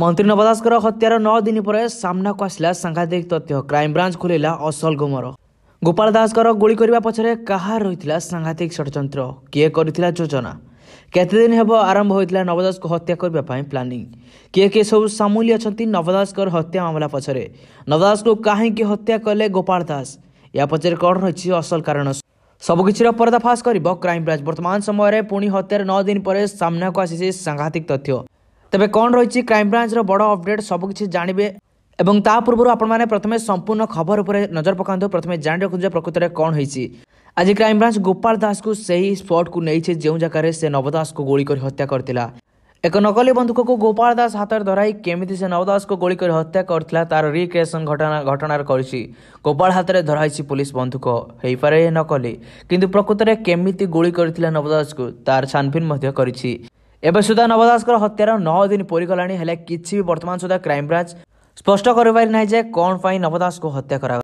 ମନ୍ତ୍ରୀ ନବଦାସଙ୍କର ହତ୍ୟାର ନଅ ଦିନ ପରେ ସାମ୍ନାକୁ ଆସିଲା ସାଂଘାତିକ ତଥ୍ୟ କ୍ରାଇମବ୍ରାଞ୍ଚ ଖୋଲିଲା ଅସଲ ଗୁମର ଗୋପାଳ ଦାସଙ୍କର ଗୁଳି କରିବା ପଛରେ କାହା ରହିଥିଲା ସାଂଘାତିକ ଷଡ଼ଯନ୍ତ୍ର କିଏ କରିଥିଲା ଯୋଜନା କେତେଦିନ ହେବ ଆରମ୍ଭ ହୋଇଥିଲା ନବଦାସକୁ ହତ୍ୟା କରିବା ପାଇଁ ପ୍ଲାନିଂ କିଏ କିଏ ସବୁ ସାମୁଲି ଅଛନ୍ତି ନବଦାସଙ୍କର ହତ୍ୟା ମାମଲା ପଛରେ ନବଦାସକୁ କାହିଁକି ହତ୍ୟା କଲେ ଗୋପାଳ ଦାସ ଏହା ପଛରେ କ'ଣ ରହିଛି ଅସଲ କାରଣ ସବୁକିଛିର ପର୍ଦ୍ଦାଫାଶ କରିବ କ୍ରାଇମବ୍ରାଞ୍ଚ ବର୍ତ୍ତମାନ ସମୟରେ ପୁଣି ହତ୍ୟାର ନଅ ଦିନ ପରେ ସାମ୍ନାକୁ ଆସିଛି ସାଂଘାତିକ ତଥ୍ୟ ତେବେ କ'ଣ ରହିଛି କ୍ରାଇମବ୍ରାଞ୍ଚର ବଡ଼ ଅପଡେଟ୍ ସବୁକିଛି ଜାଣିବେ ଏବଂ ତା ପୂର୍ବରୁ ଆପଣମାନେ ପ୍ରଥମେ ସମ୍ପୂର୍ଣ୍ଣ ଖବର ଉପରେ ନଜର ପକାନ୍ତୁ ପ୍ରଥମେ ଜାଣି ରଖନ୍ତୁ ଯେ ପ୍ରକୃତରେ କ'ଣ ହୋଇଛି ଆଜି କ୍ରାଇମବ୍ରାଞ୍ଚ ଗୋପାଳ ଦାସକୁ ସେହି ସ୍ପଟ୍କୁ ନେଇଛି ଯେଉଁ ଜାଗାରେ ସେ ନବ ଦାସକୁ ଗୁଳି କରି ହତ୍ୟା କରିଥିଲା ଏକ ନକଲି ବନ୍ଧୁକକୁ ଗୋପାଳ ଦାସ ହାତରେ ଧରାଇ କେମିତି ସେ ନବ ଦାସକୁ ଗୁଳି କରି ହତ୍ୟା କରିଥିଲା ତାର ରିକ୍ରିଏସନ୍ ଘଟଣା ଘଟଣାର କରିଛି ଗୋପାଳ ହାତରେ ଧରାଇଛି ପୋଲିସ ବନ୍ଧୁକ ହେଇପାରେ ନକଲି କିନ୍ତୁ ପ୍ରକୃତରେ କେମିତି ଗୁଳି କରିଥିଲା ନବ ଦାସକୁ ତାର ଛାନଭିନ୍ ମଧ୍ୟ କରିଛି ଏବେ ସୁଦ୍ଧା ନବଦାସଙ୍କର ହତ୍ୟାର ନଅ ଦିନ ପୁରିଗଲାଣି ହେଲେ କିଛି ବି ବର୍ତ୍ତମାନ ସୁଦ୍ଧା କ୍ରାଇମବ୍ରାଞ୍ଚ ସ୍ପଷ୍ଟ କରିପାରିନାହିଁ ଯେ କ'ଣ ପାଇଁ ନବଦାସଙ୍କୁ ହତ୍ୟା କରା